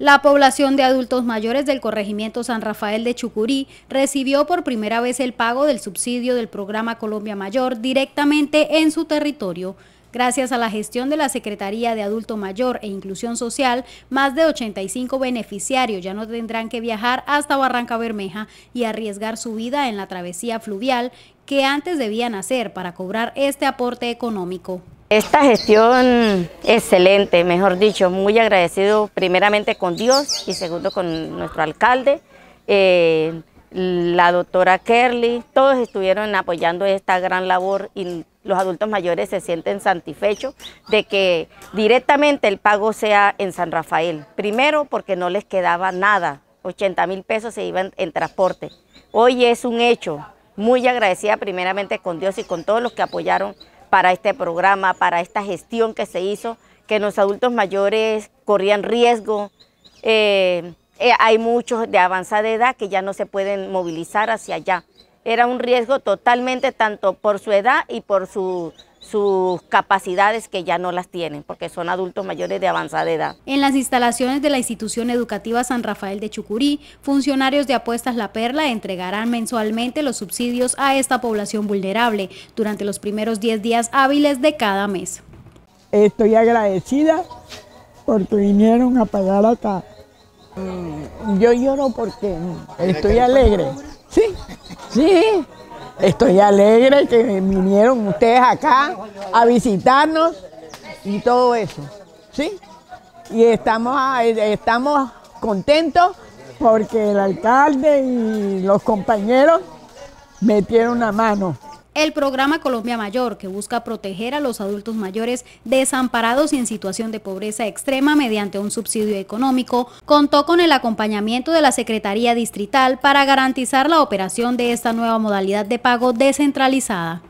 La población de adultos mayores del corregimiento San Rafael de Chucurí recibió por primera vez el pago del subsidio del programa Colombia Mayor directamente en su territorio. Gracias a la gestión de la Secretaría de Adulto Mayor e Inclusión Social, más de 85 beneficiarios ya no tendrán que viajar hasta Barranca Bermeja y arriesgar su vida en la travesía fluvial que antes debían hacer para cobrar este aporte económico. Esta gestión excelente, mejor dicho, muy agradecido primeramente con Dios y segundo con nuestro alcalde, eh, la doctora Kerly, todos estuvieron apoyando esta gran labor y los adultos mayores se sienten satisfechos de que directamente el pago sea en San Rafael. Primero porque no les quedaba nada, 80 mil pesos se iban en transporte. Hoy es un hecho, muy agradecida primeramente con Dios y con todos los que apoyaron para este programa, para esta gestión que se hizo, que los adultos mayores corrían riesgo. Eh, eh, hay muchos de avanzada edad que ya no se pueden movilizar hacia allá. Era un riesgo totalmente tanto por su edad y por su sus capacidades que ya no las tienen, porque son adultos mayores de avanzada edad. En las instalaciones de la institución educativa San Rafael de Chucurí, funcionarios de Apuestas La Perla entregarán mensualmente los subsidios a esta población vulnerable durante los primeros 10 días hábiles de cada mes. Estoy agradecida porque vinieron a pagar acá. Mm, yo lloro porque estoy alegre. Sí, sí. Estoy alegre que vinieron ustedes acá a visitarnos y todo eso. ¿Sí? Y estamos, estamos contentos porque el alcalde y los compañeros metieron la mano el programa Colombia Mayor, que busca proteger a los adultos mayores desamparados y en situación de pobreza extrema mediante un subsidio económico, contó con el acompañamiento de la Secretaría Distrital para garantizar la operación de esta nueva modalidad de pago descentralizada.